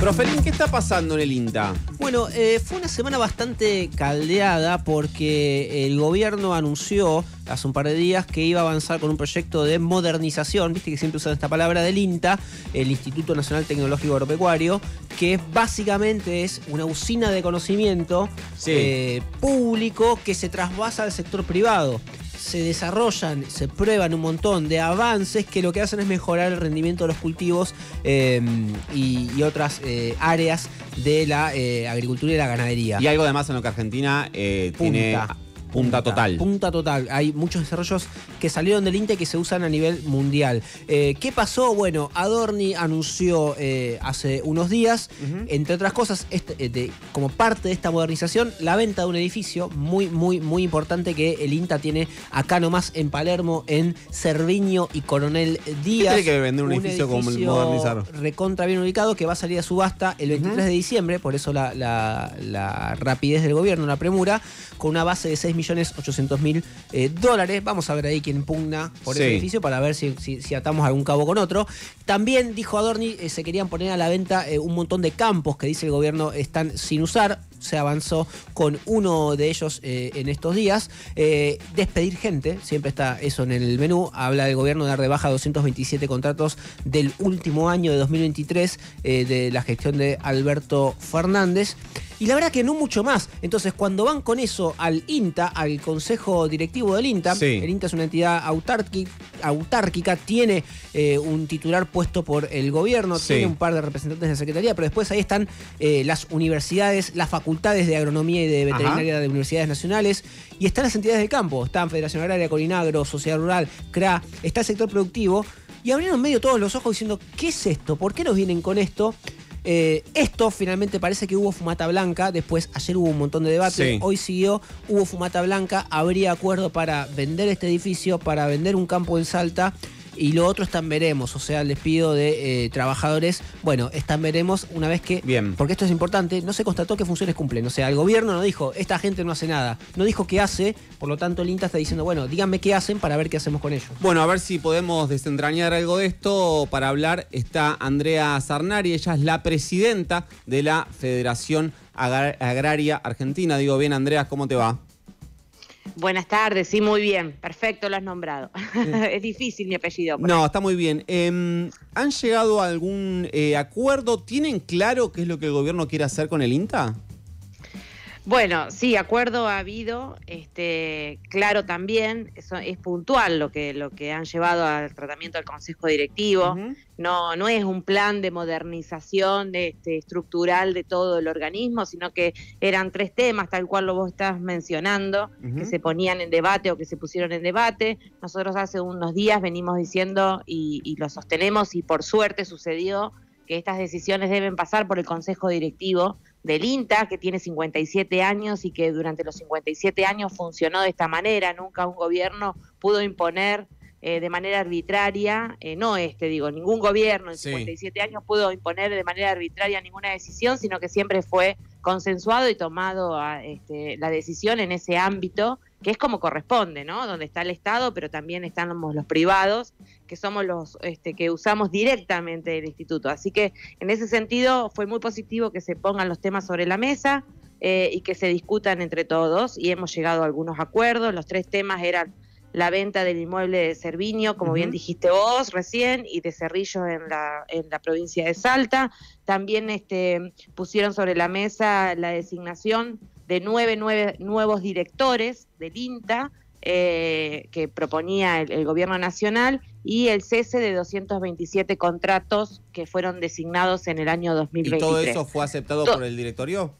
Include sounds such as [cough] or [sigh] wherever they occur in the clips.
Profelín, ¿qué está pasando en el INTA? Bueno, eh, fue una semana bastante caldeada porque el gobierno anunció hace un par de días que iba a avanzar con un proyecto de modernización, viste que siempre usan esta palabra del INTA, el Instituto Nacional Tecnológico Agropecuario, que básicamente es una usina de conocimiento eh, público que se trasvasa al sector privado se desarrollan, se prueban un montón de avances que lo que hacen es mejorar el rendimiento de los cultivos em, y, otras eh, áreas de la eh, agricultura y la ganadería. Y algo además en lo que Argentina eh, tiene Punta, total. Punta total. Hay muchos desarrollos que salieron del INTE que se usan a nivel mundial. Eh, ¿Qué pasó? Bueno, Adorni anunció eh, hace unos días, entre otras cosas, este, eh, como parte de esta modernización, la venta de un edificio muy, muy, muy importante que el INTA tiene acá nomás en Palermo, en Cerviño y Coronel Díaz. Tiene que vender un, edificio, como modernizar. Recontra bien ubicado que va a salir a subasta el 23 de diciembre, por eso la, rapidez del gobierno, la premura, con una base de seis millones ochocientos mil eh, dólares. Vamos a ver ahí quién pugna por ese edificio para ver si, si, atamos algún cabo con otro. También dijo Adorni, eh, se querían poner a la venta eh, un montón de campos que dice el gobierno están sin usar se avanzó con uno de ellos eh, en estos días. Eh, despedir gente, siempre está eso en el menú. Habla del gobierno de dar de baja 227 contratos del último año de 2023 eh, de la gestión de Alberto Fernández. Y la verdad que no mucho más. Entonces, cuando van con eso al INTA, al Consejo Directivo del INTA, el INTA es una entidad autárquica, tiene un titular puesto por el gobierno, tiene un par de representantes de la Secretaría, pero después ahí están las universidades, las facultades facultades de agronomía y de veterinaria de universidades nacionales. Y están las entidades del campo. Están Federación Agraria, Colinagro, Sociedad Rural, CRA. Está el sector productivo. Y abrieron medio todos los ojos diciendo, ¿qué es esto? ¿Por qué nos vienen con esto? Eh, esto finalmente parece que hubo fumata blanca, después ayer hubo un montón de debate, hoy siguió, hubo fumata blanca, habría acuerdo para vender este edificio, para vender un campo en Salta y lo otro están veremos, o sea, el despido de eh, trabajadores, bueno, están veremos una vez que... Bien. Porque esto es importante, no se constató qué funciones cumplen. O sea, el gobierno no dijo, esta gente no hace nada. No dijo qué hace, por lo tanto el INTA está diciendo, bueno, díganme qué hacen para ver qué hacemos con ellos. Bueno, a ver si podemos desentrañar algo de esto. Para hablar está Andrea Sarnari, ella es la presidenta de la Federación Agraria Argentina. Digo bien, Andrea, ¿cómo te va? Buenas tardes, sí, muy bien, perfecto, lo has nombrado. [laughs] es difícil mi apellido. No, está muy bien. Em, ¿Han llegado a algún eh, acuerdo? ¿Tienen claro qué es lo que el gobierno quiere hacer con el INTA? Bueno, sí, acuerdo ha habido, este, claro también, eso es puntual lo que, lo que han llevado al tratamiento del Consejo Directivo, no, no es un plan de modernización de, este, estructural de todo el organismo, sino que eran tres temas, tal cual lo vos estás mencionando, que se ponían en debate o que se pusieron en debate. Nosotros hace unos días venimos diciendo y, y lo sostenemos y por suerte sucedió que estas decisiones deben pasar por el Consejo Directivo del INTA, que tiene 57 años y que durante los 57 años funcionó de esta manera. Nunca un gobierno pudo imponer eh, de manera arbitraria, eh, no este, digo, ningún gobierno en 57 años pudo imponer de manera arbitraria ninguna decisión, sino que siempre fue consensuado y tomado ah, este, la decisión en ese ámbito que es como corresponde, ¿no? Donde está el Estado, pero también estamos los privados, que somos los este, que usamos directamente el instituto. Así que en ese sentido fue muy positivo que se pongan los temas sobre la mesa eh, y que se discutan entre todos y hemos llegado a algunos acuerdos. Los tres temas eran la venta del inmueble de Cerviño, como bien dijiste vos recién, y de Cerrillo en la, provincia de Salta. También este, pusieron sobre la mesa la designación de nueve, nuevos directores del INTA eh, que proponía el, gobierno nacional y el cese de 227 contratos que fueron designados en el año 2023. ¿Y todo eso fue aceptado por el directorio?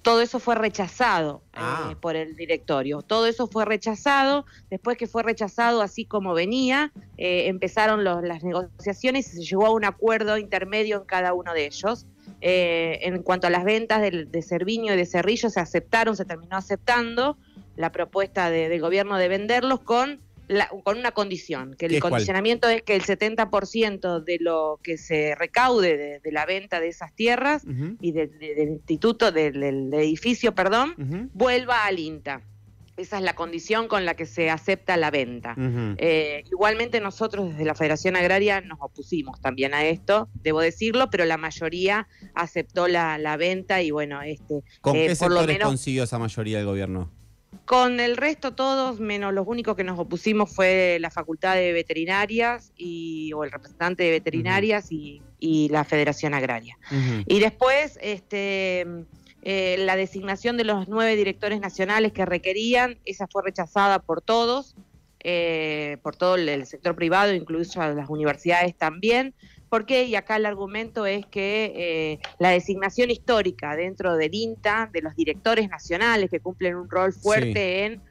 todo eso fue rechazado eh, ah. por el directorio. Todo eso fue rechazado. Después que fue rechazado así como venía, eh, empezaron los, las negociaciones y se llegó a un acuerdo intermedio en cada uno de ellos. Eh, en cuanto a las ventas de, de y de Cerrillo, se aceptaron, se terminó aceptando la propuesta del gobierno de venderlos con, con una condición, que el condicionamiento es que el 70% de lo que se recaude de, la venta de esas tierras y del instituto, del, edificio, perdón, vuelva al INTA esa es la condición con la que se acepta la venta. Eh, igualmente nosotros desde la Federación Agraria nos opusimos también a esto, debo decirlo, pero la mayoría aceptó la, venta y bueno, este... ¿Con eh, qué lo consiguió esa mayoría del gobierno? Con el resto todos, menos los únicos que nos opusimos fue la Facultad de Veterinarias y, o el representante de Veterinarias y, la Federación Agraria. Y después, este eh, la designación de los nueve directores nacionales que requerían, esa fue rechazada por todos, eh, por todo el, sector privado, incluso las universidades también. porque Y acá el argumento es que eh, la designación histórica dentro del INTA de los directores nacionales que cumplen un rol fuerte en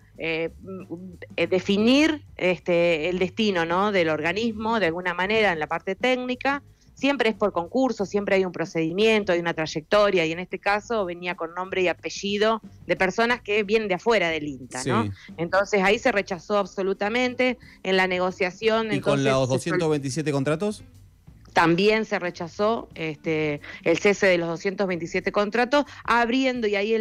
mm, definir este, el destino ¿no? del organismo de alguna manera en la parte técnica siempre es por concurso, siempre hay un procedimiento, hay una trayectoria, y en este caso venía con nombre y apellido de personas que vienen de afuera del INTA, ¿no? Entonces ahí se rechazó absolutamente en la negociación. ¿Y con los 227 contratos? También se rechazó este, el cese de los 227 contratos, abriendo, y ahí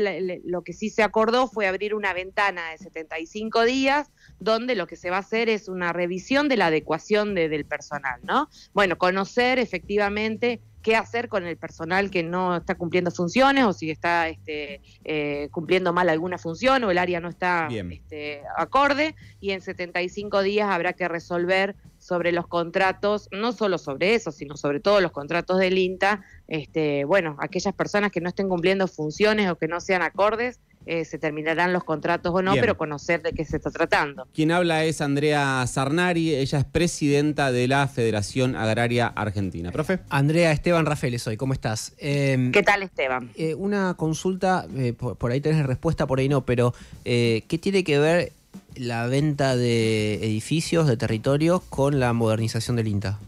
lo que sí se acordó fue abrir una ventana de 75 días, donde lo que se va a hacer es una revisión de la adecuación del personal, ¿no? Bueno, conocer efectivamente qué hacer con el personal que no está cumpliendo funciones o si está este, eh, cumpliendo mal alguna función o el área no está este, acorde y en 75 días habrá que resolver sobre los contratos, no solo sobre eso, sino sobre todo los contratos del INTA, este, bueno, aquellas personas que no estén cumpliendo funciones o que no sean acordes, eh, se terminarán los contratos o no, pero conocer de qué se está tratando. Quien habla es Andrea Sarnari, ella es presidenta de la Federación Agraria Argentina. Profe. Andrea Esteban Rafael hoy, ¿cómo estás? Em, ¿Qué tal Esteban? Eh, una consulta, eh, por, por, ahí tenés respuesta, por ahí no, pero ¿qué tiene que ver la venta de edificios, de territorios, con la modernización del INTA?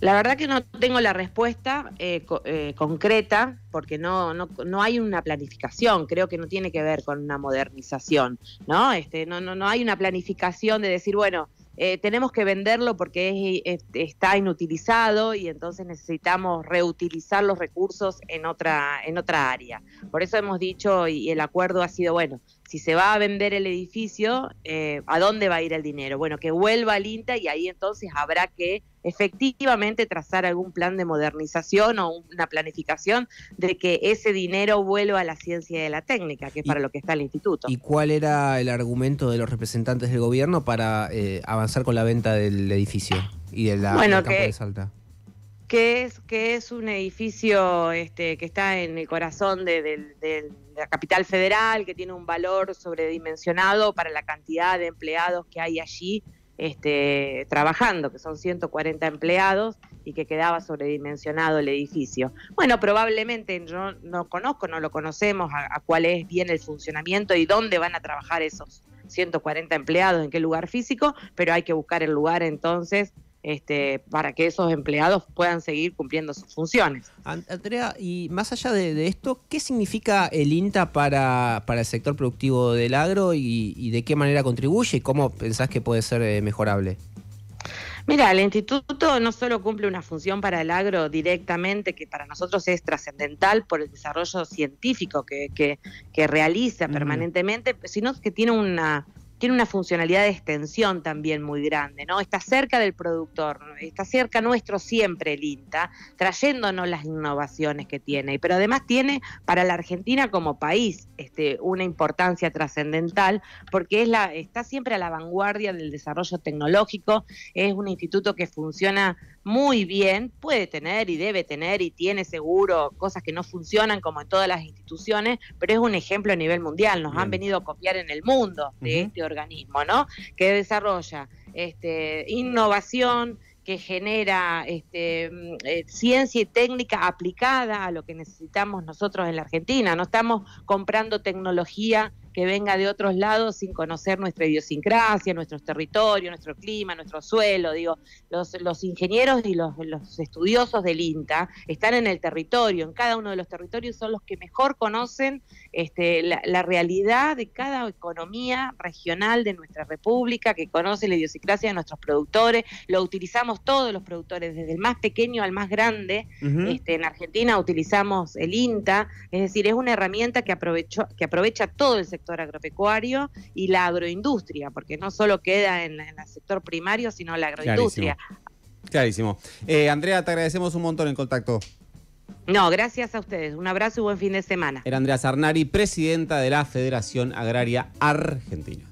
La verdad que no tengo la respuesta eh, eh, concreta porque no, no, no, hay una planificación, creo que no tiene que ver con una modernización, ¿no? Este, no, no, no hay una planificación de decir, bueno, eh, tenemos que venderlo porque está inutilizado y entonces necesitamos reutilizar los recursos en otra, en otra área. Por eso hemos dicho y el acuerdo ha sido, bueno, si se va a vender el edificio, eh, ¿a dónde va a ir el dinero? Bueno, que vuelva al INTA y ahí entonces habrá que efectivamente trazar algún plan de modernización o una planificación de que ese dinero vuelva a la ciencia y a la técnica, que es para lo que está el instituto. ¿Y cuál era el argumento de los representantes del gobierno para eh, avanzar con la venta del edificio y del campo de Salta? que es, que es un edificio este, que está en el corazón de, la capital federal, que tiene un valor sobredimensionado para la cantidad de empleados que hay allí este, trabajando, que son 140 empleados y que quedaba sobredimensionado el edificio. Bueno, probablemente yo no conozco, no lo conocemos, a, a cuál es bien el funcionamiento y dónde van a trabajar esos 140 empleados, en qué lugar físico, pero hay que buscar el lugar entonces este, para que esos empleados puedan seguir cumpliendo sus funciones. Andrea, y más allá de, esto, ¿qué significa el INTA para, el sector productivo del agro y, de qué manera contribuye y cómo pensás que puede ser eh, mejorable? Mira, el instituto no solo cumple una función para el agro directamente, que para nosotros es trascendental por el desarrollo científico que, que, realiza mm. permanentemente, sino que tiene una, tiene una funcionalidad de extensión también muy grande, ¿no? Está cerca del productor, está cerca nuestro siempre el INTA, trayéndonos las innovaciones que tiene, pero además tiene para la Argentina como país este, una importancia trascendental porque es la, está siempre a la vanguardia del desarrollo tecnológico, es un instituto que funciona muy bien, puede tener y debe tener y tiene seguro cosas que no funcionan como en todas las instituciones, pero es un ejemplo a nivel mundial, nos han venido a copiar en el mundo de este organismo, ¿no? Que desarrolla este, innovación, que genera este, mm, eh, ciencia y técnica aplicada a lo que necesitamos nosotros en la Argentina. No estamos comprando tecnología que venga de otros lados sin conocer nuestra idiosincrasia, nuestros territorios, nuestro clima, nuestro suelo. Digo, los, ingenieros y los, estudiosos del INTA están en el territorio, en cada uno de los territorios son los que mejor conocen este, la, realidad de cada economía regional de nuestra república, que conoce la idiosincrasia de nuestros productores. Lo utilizamos todos los productores, desde el más pequeño al más grande. Este, en Argentina utilizamos el INTA, es decir, es una herramienta que, que aprovecha todo el sector sector agropecuario y la agroindustria, porque no solo queda en, el sector primario, sino la agroindustria. Clarísimo. Eh, Andrea, te agradecemos un montón el contacto. No, gracias a ustedes. Un abrazo y buen fin de semana. Era Andrea Sarnari, presidenta de la Federación Agraria Argentina.